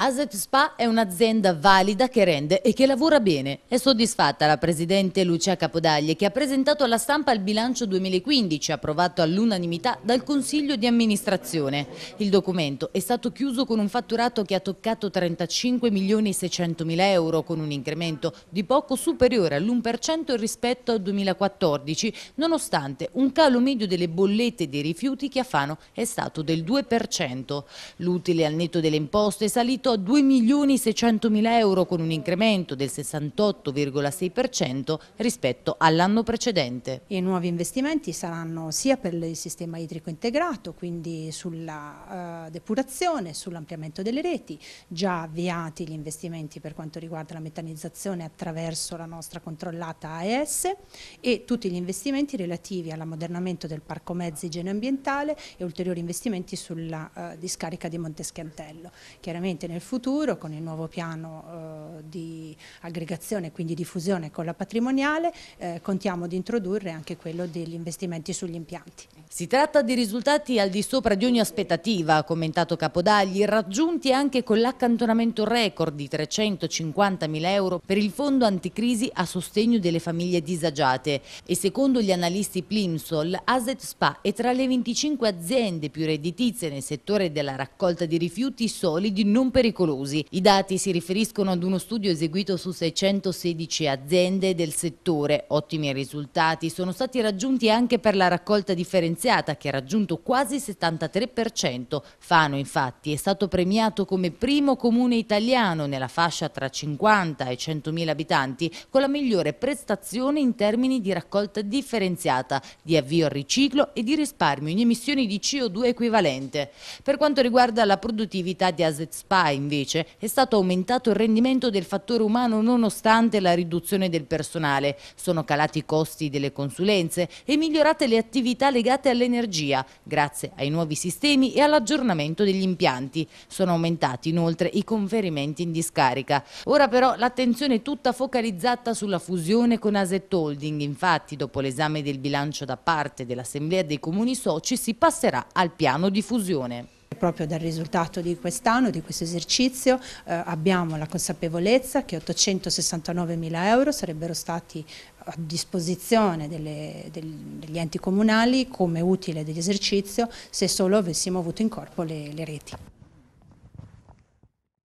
ASEP Spa è un'azienda valida che rende e che lavora bene. È soddisfatta la presidente Lucia Capodaglie che ha presentato alla stampa il bilancio 2015 approvato all'unanimità dal Consiglio di amministrazione. Il documento è stato chiuso con un fatturato che ha toccato 35 milioni e 600 mila euro con un incremento di poco superiore all'1% rispetto al 2014 nonostante un calo medio delle bollette dei rifiuti che a Fano è stato del 2%. L'utile al netto delle imposte è salito a mila euro con un incremento del 68,6% rispetto all'anno precedente. I nuovi investimenti saranno sia per il sistema idrico integrato, quindi sulla uh, depurazione, sull'ampliamento delle reti, già avviati gli investimenti per quanto riguarda la metanizzazione attraverso la nostra controllata AES e tutti gli investimenti relativi all'ammodernamento del parco mezzi igiene ambientale e ulteriori investimenti sulla uh, discarica di Monteschiantello. Chiaramente nel nel futuro con il nuovo piano eh, di aggregazione, quindi di fusione con la patrimoniale, eh, contiamo di introdurre anche quello degli investimenti sugli impianti. Si tratta di risultati al di sopra di ogni aspettativa, ha commentato Capodagli, raggiunti anche con l'accantonamento record di 350 mila euro per il fondo anticrisi a sostegno delle famiglie disagiate e secondo gli analisti Plimsoll, Aset Spa è tra le 25 aziende più redditizie nel settore della raccolta di rifiuti solidi non pericolosi pericolosi. I dati si riferiscono ad uno studio eseguito su 616 aziende del settore. Ottimi risultati sono stati raggiunti anche per la raccolta differenziata che ha raggiunto quasi il 73%. Fano infatti è stato premiato come primo comune italiano nella fascia tra 50 e 100.000 abitanti con la migliore prestazione in termini di raccolta differenziata, di avvio al riciclo e di risparmio in emissioni di CO2 equivalente. Per quanto riguarda la produttività di Asset Spy invece è stato aumentato il rendimento del fattore umano nonostante la riduzione del personale. Sono calati i costi delle consulenze e migliorate le attività legate all'energia grazie ai nuovi sistemi e all'aggiornamento degli impianti. Sono aumentati inoltre i conferimenti in discarica. Ora però l'attenzione è tutta focalizzata sulla fusione con Asset Holding. Infatti dopo l'esame del bilancio da parte dell'Assemblea dei Comuni Soci si passerà al piano di fusione proprio dal risultato di quest'anno, di questo esercizio, eh, abbiamo la consapevolezza che 869 mila euro sarebbero stati a disposizione delle, del, degli enti comunali come utile dell'esercizio se solo avessimo avuto in corpo le, le reti.